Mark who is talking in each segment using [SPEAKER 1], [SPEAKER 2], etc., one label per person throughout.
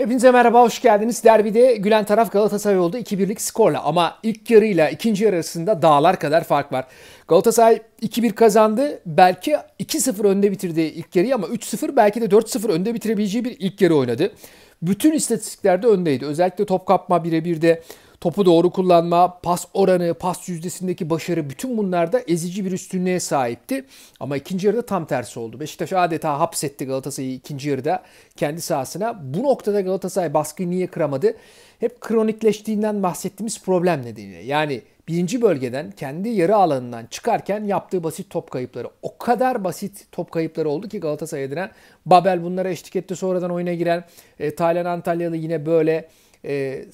[SPEAKER 1] Hepinize merhaba, hoş geldiniz. Derbide gülen taraf Galatasaray oldu 2-1'lik skorla ama ilk yarıyla ikinci yarı arasında dağlar kadar fark var. Galatasaray 2-1 kazandı. Belki 2-0 önde bitirdi ilk yarıyı ama 3-0 belki de 4-0 önde bitirebileceği bir ilk yarı oynadı. Bütün istatistiklerde öndeydi. Özellikle top kapma birebir de topu doğru kullanma, pas oranı, pas yüzdesindeki başarı bütün bunlarda ezici bir üstünlüğe sahipti. Ama ikinci yarıda tam tersi oldu. Beşiktaş adeta hapsetti Galatasaray'ı ikinci yarıda kendi sahasına. Bu noktada Galatasaray baskıyı niye kıramadı? Hep kronikleştiğinden bahsettiğimiz problem nedeniyle. Yani birinci bölgeden kendi yarı alanından çıkarken yaptığı basit top kayıpları. O kadar basit top kayıpları oldu ki Galatasaray adına. Babel bunlara eşlik etti sonradan oyuna giren. E, Taylan Antalyalı yine böyle e,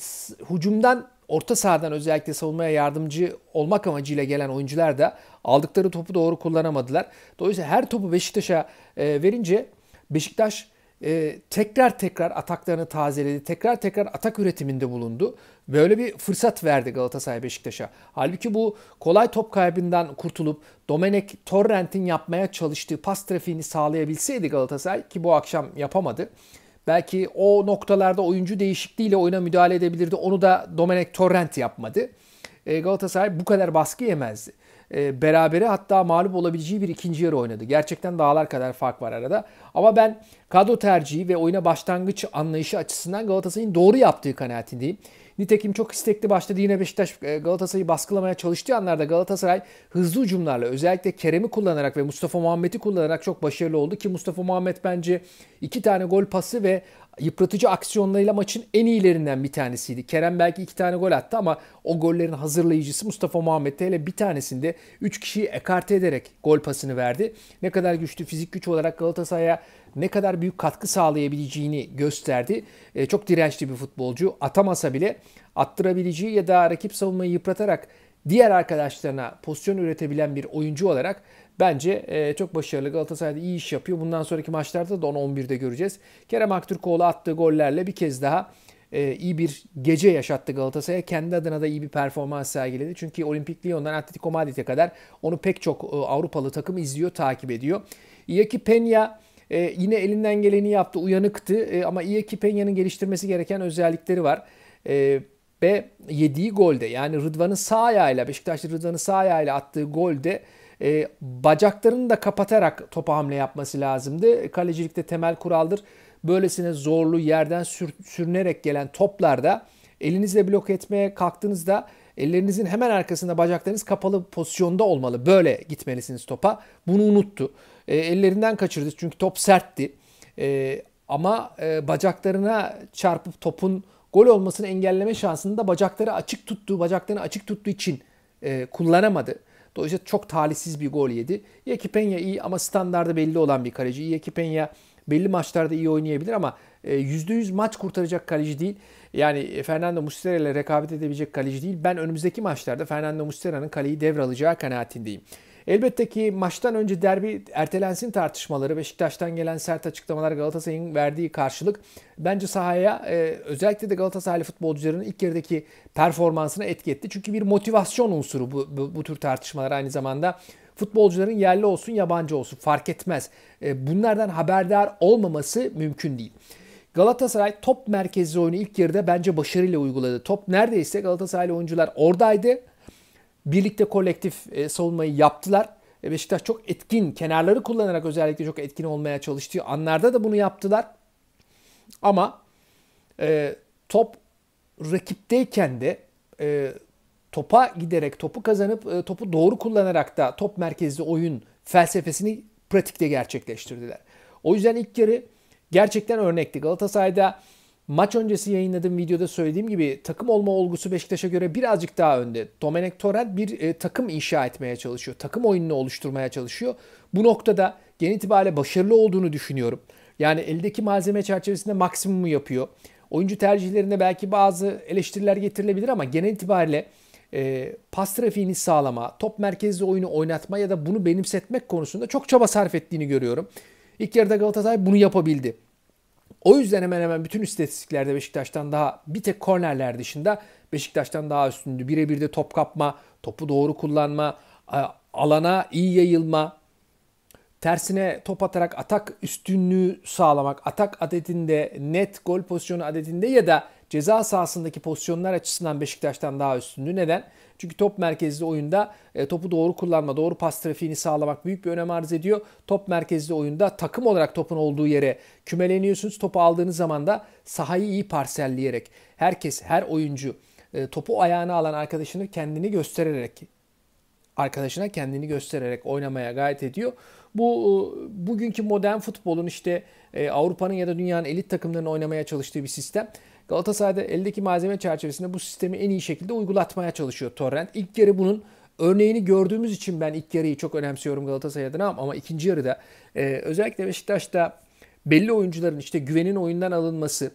[SPEAKER 1] hücumdan orta sahadan özellikle savunmaya yardımcı olmak amacıyla gelen oyuncular da aldıkları topu doğru kullanamadılar. Dolayısıyla her topu Beşiktaş'a e, verince Beşiktaş e, tekrar tekrar ataklarını tazeledi. Tekrar tekrar atak üretiminde bulundu. Böyle bir fırsat verdi Galatasaray Beşiktaş'a. Halbuki bu kolay top kaybından kurtulup Domenek Torrent'in yapmaya çalıştığı pas trafiğini sağlayabilseydi Galatasaray ki bu akşam yapamadı. Belki o noktalarda oyuncu değişikliğiyle oyuna müdahale edebilirdi. Onu da Domenek Torrent yapmadı. E, Galatasaray bu kadar baskı yemezdi. E, berabere hatta mağlup olabileceği bir ikinci yarı oynadı. Gerçekten dağlar kadar fark var arada. Ama ben kadro tercihi ve oyuna başlangıç anlayışı açısından Galatasaray'ın doğru yaptığı kanaatindeyim. Nitekim çok istekli başladı yine Beşiktaş e, Galatasaray'ı baskılamaya çalıştığı anlarda Galatasaray hızlı hücumlarla özellikle Kerem'i kullanarak ve Mustafa Muhammed'i kullanarak çok başarılı oldu ki Mustafa Muhammed bence iki tane gol pası ve yıpratıcı aksiyonlarıyla maçın en iyilerinden bir tanesiydi. Kerem belki iki tane gol attı ama o gollerin hazırlayıcısı Mustafa Muhammed'de hele bir tanesinde 3 kişiyi ekarte ederek gol pasını verdi. Ne kadar güçlü fizik güç olarak Galatasaray'a ne kadar büyük katkı sağlayabileceğini gösterdi. E, çok dirençli bir futbolcu. Atamasa bile attırabileceği ya da rakip savunmayı yıpratarak diğer arkadaşlarına pozisyon üretebilen bir oyuncu olarak bence e, çok başarılı. Galatasaray'da iyi iş yapıyor. Bundan sonraki maçlarda da onu 11'de göreceğiz. Kerem Aktürkoğlu attığı gollerle bir kez daha e, iyi bir gece yaşattı Galatasaray'a. Kendi adına da iyi bir performans sergiledi. Çünkü Olimpik Lyon'dan Atletico Madrid'e kadar onu pek çok e, Avrupalı takım izliyor, takip ediyor. Iaki Peña e, yine elinden geleni yaptı, uyanıktı e, ama iyi ki Penya'nın geliştirmesi gereken özellikleri var. E, ve yediği golde yani Rıdvan'ın sağ ayağıyla Beşiktaşlı Rıdvan'ın sağ ayağıyla attığı golde e, bacaklarını da kapatarak topa hamle yapması lazımdı. Kalecilikte temel kuraldır. Böylesine zorlu yerden sür, sürünerek gelen toplarda elinizle blok etmeye kalktığınızda Ellerinizin hemen arkasında bacaklarınız kapalı pozisyonda olmalı. Böyle gitmelisiniz topa. Bunu unuttu. E, ellerinden kaçırdı çünkü top sertti. E, ama e, bacaklarına çarpıp topun gol olmasını engelleme şansını da bacakları açık tuttuğu, bacaklarını açık tuttuğu için e, kullanamadı. Dolayısıyla çok talihsiz bir gol yedi. Yeki Penya iyi ama standarda belli olan bir kaleci. Yeki Penya belli maçlarda iyi oynayabilir ama %100 e, maç kurtaracak kaleci değil. Yani e, Fernando Muslera ile rekabet edebilecek kaleci değil. Ben önümüzdeki maçlarda Fernando Muslera'nın kaleyi devralacağı kanaatindeyim. Elbette ki maçtan önce derbi ertelensin tartışmaları, Beşiktaş'tan gelen sert açıklamalar Galatasaray'ın verdiği karşılık bence sahaya e, özellikle de Galatasaraylı futbolcularının ilk yarıdaki performansına etki etti. Çünkü bir motivasyon unsuru bu, bu, bu tür tartışmalar aynı zamanda. Futbolcuların yerli olsun yabancı olsun fark etmez. E, bunlardan haberdar olmaması mümkün değil. Galatasaray top merkezli oyunu ilk yarıda bence başarıyla uyguladı. Top neredeyse Galatasaraylı oyuncular oradaydı. Birlikte kolektif e, savunmayı yaptılar. E, Beşiktaş çok etkin, kenarları kullanarak özellikle çok etkin olmaya çalıştığı anlarda da bunu yaptılar. Ama e, top rakipteyken de e, topa giderek, topu kazanıp e, topu doğru kullanarak da top merkezli oyun felsefesini pratikte gerçekleştirdiler. O yüzden ilk yarı gerçekten örnekti. Galatasaray'da maç öncesi yayınladığım videoda söylediğim gibi takım olma olgusu Beşiktaş'a göre birazcık daha önde. Domenek Torrent bir e, takım inşa etmeye çalışıyor. Takım oyununu oluşturmaya çalışıyor. Bu noktada genel itibariyle başarılı olduğunu düşünüyorum. Yani eldeki malzeme çerçevesinde maksimumu yapıyor. Oyuncu tercihlerinde belki bazı eleştiriler getirilebilir ama genel itibariyle e, pas trafiğini sağlama, top merkezli oyunu oynatma ya da bunu benimsetmek konusunda çok çaba sarf ettiğini görüyorum. İlk yarıda Galatasaray bunu yapabildi. O yüzden hemen hemen bütün istatistiklerde Beşiktaş'tan daha bir tek kornerler dışında Beşiktaş'tan daha üstündü. Birebir de top kapma, topu doğru kullanma, alana iyi yayılma, tersine top atarak atak üstünlüğü sağlamak, atak adetinde, net gol pozisyonu adetinde ya da ceza sahasındaki pozisyonlar açısından Beşiktaş'tan daha üstündü. Neden? Çünkü top merkezli oyunda e, topu doğru kullanma, doğru pas trafiğini sağlamak büyük bir önem arz ediyor. Top merkezli oyunda takım olarak topun olduğu yere kümeleniyorsunuz. Topu aldığınız zaman da sahayı iyi parselleyerek herkes, her oyuncu e, topu ayağına alan arkadaşını kendini göstererek arkadaşına kendini göstererek oynamaya gayet ediyor. Bu e, bugünkü modern futbolun işte Avrupa'nın ya da dünyanın elit takımlarının oynamaya çalıştığı bir sistem. Galatasaray'da eldeki malzeme çerçevesinde bu sistemi en iyi şekilde uygulatmaya çalışıyor Torrent. İlk yarı bunun örneğini gördüğümüz için ben ilk yarıyı çok önemsiyorum Galatasaray adına ama ikinci yarıda e, özellikle Beşiktaş'ta belli oyuncuların işte güvenin oyundan alınması,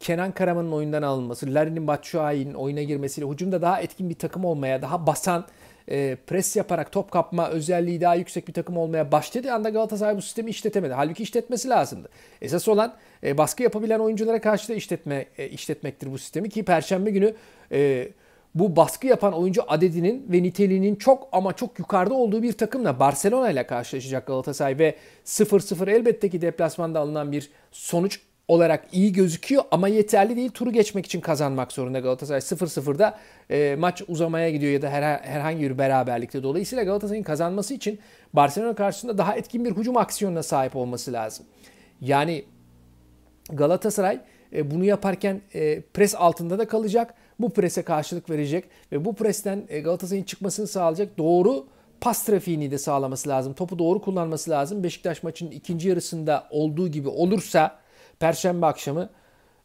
[SPEAKER 1] Kenan Karaman'ın oyundan alınması, Larin'in Batshuayi'nin oyuna girmesiyle hücumda daha etkin bir takım olmaya, daha basan e, pres yaparak top kapma özelliği daha yüksek bir takım olmaya başladığı anda Galatasaray bu sistemi işletemedi. Halbuki işletmesi lazımdı. Esas olan e, baskı yapabilen oyunculara karşı da işletme e, işletmektir bu sistemi ki perşembe günü e, bu baskı yapan oyuncu adedinin ve niteliğinin çok ama çok yukarıda olduğu bir takımla Barcelona ile karşılaşacak Galatasaray ve 0-0 elbette ki deplasmanda alınan bir sonuç olarak iyi gözüküyor ama yeterli değil. Turu geçmek için kazanmak zorunda Galatasaray. 0-0'da e, maç uzamaya gidiyor ya da her, herhangi bir beraberlikte. Dolayısıyla Galatasaray'ın kazanması için Barcelona karşısında daha etkin bir hücum aksiyonuna sahip olması lazım. Yani Galatasaray e, bunu yaparken e, pres altında da kalacak. Bu prese karşılık verecek ve bu presten e, Galatasaray'ın çıkmasını sağlayacak doğru pas trafiğini de sağlaması lazım. Topu doğru kullanması lazım. Beşiktaş maçının ikinci yarısında olduğu gibi olursa Perşembe akşamı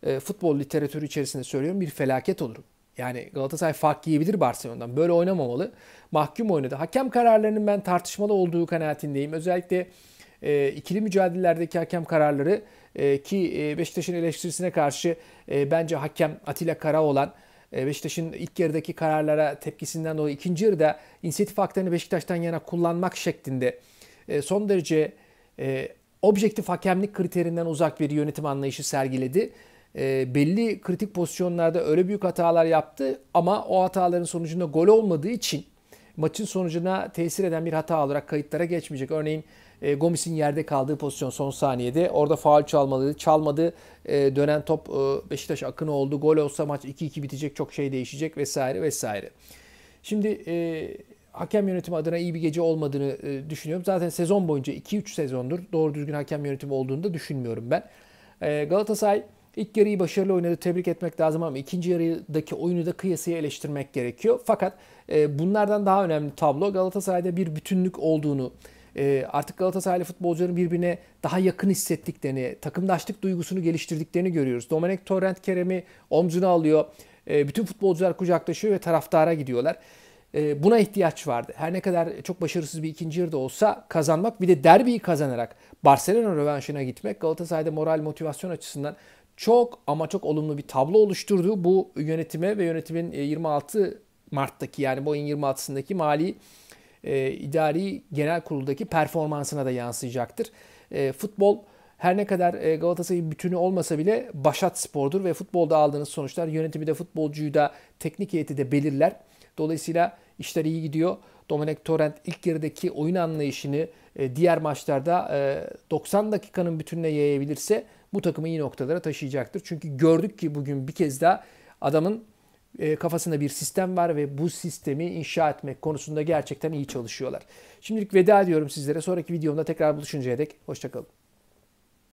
[SPEAKER 1] e, futbol literatürü içerisinde söylüyorum bir felaket olur. Yani Galatasaray fark yiyebilir Barcelona'dan. Böyle oynamamalı. Mahkum oynadı. Hakem kararlarının ben tartışmalı olduğu kanaatindeyim. Özellikle e, ikili mücadelelerdeki hakem kararları e, ki e, Beşiktaş'ın eleştirisine karşı e, bence hakem Atilla Kara olan e, Beşiktaş'ın ilk yarıdaki kararlara tepkisinden dolayı ikinci yarıda inisiyatif haklarını Beşiktaş'tan yana kullanmak şeklinde e, son derece e, objektif hakemlik kriterinden uzak bir yönetim anlayışı sergiledi. E, belli kritik pozisyonlarda öyle büyük hatalar yaptı ama o hataların sonucunda gol olmadığı için maçın sonucuna tesir eden bir hata olarak kayıtlara geçmeyecek. Örneğin e, Gomis'in yerde kaldığı pozisyon son saniyede orada faul çalmalıydı. Çalmadı e, dönen top e, Beşiktaş akın oldu. Gol olsa maç 2-2 bitecek çok şey değişecek vesaire vesaire. Şimdi e, hakem yönetimi adına iyi bir gece olmadığını e, düşünüyorum. Zaten sezon boyunca 2-3 sezondur doğru düzgün hakem yönetimi olduğunu da düşünmüyorum ben. E, Galatasaray ilk yarıyı başarılı oynadı. Tebrik etmek lazım ama ikinci yarıdaki oyunu da kıyasıya eleştirmek gerekiyor. Fakat e, bunlardan daha önemli tablo Galatasaray'da bir bütünlük olduğunu artık Galatasaraylı futbolcuların birbirine daha yakın hissettiklerini, takımdaşlık duygusunu geliştirdiklerini görüyoruz. Domenek Torrent Kerem'i omzuna alıyor. bütün futbolcular kucaklaşıyor ve taraftara gidiyorlar. Ee, buna ihtiyaç vardı. Her ne kadar çok başarısız bir ikinci yarıda olsa kazanmak bir de derbiyi kazanarak Barcelona rövanşına gitmek Galatasaray'da moral motivasyon açısından çok ama çok olumlu bir tablo oluşturdu. Bu yönetime ve yönetimin 26 e, Mart'taki yani bu ayın 26'sındaki mali e, idari genel kuruldaki performansına da yansıyacaktır. E, futbol her ne kadar e, Galatasaray'ın bütünü olmasa bile başat spordur ve futbolda aldığınız sonuçlar yönetimi de futbolcuyu da teknik heyeti de belirler. Dolayısıyla işler iyi gidiyor. Dominic Torrent ilk yarıdaki oyun anlayışını e, diğer maçlarda 90 e, dakikanın bütününe yayabilirse bu takımı iyi noktalara taşıyacaktır. Çünkü gördük ki bugün bir kez daha adamın e, kafasında bir sistem var ve bu sistemi inşa etmek konusunda gerçekten iyi çalışıyorlar. Şimdilik veda ediyorum sizlere. Sonraki videomda tekrar buluşuncaya dek hoşçakalın.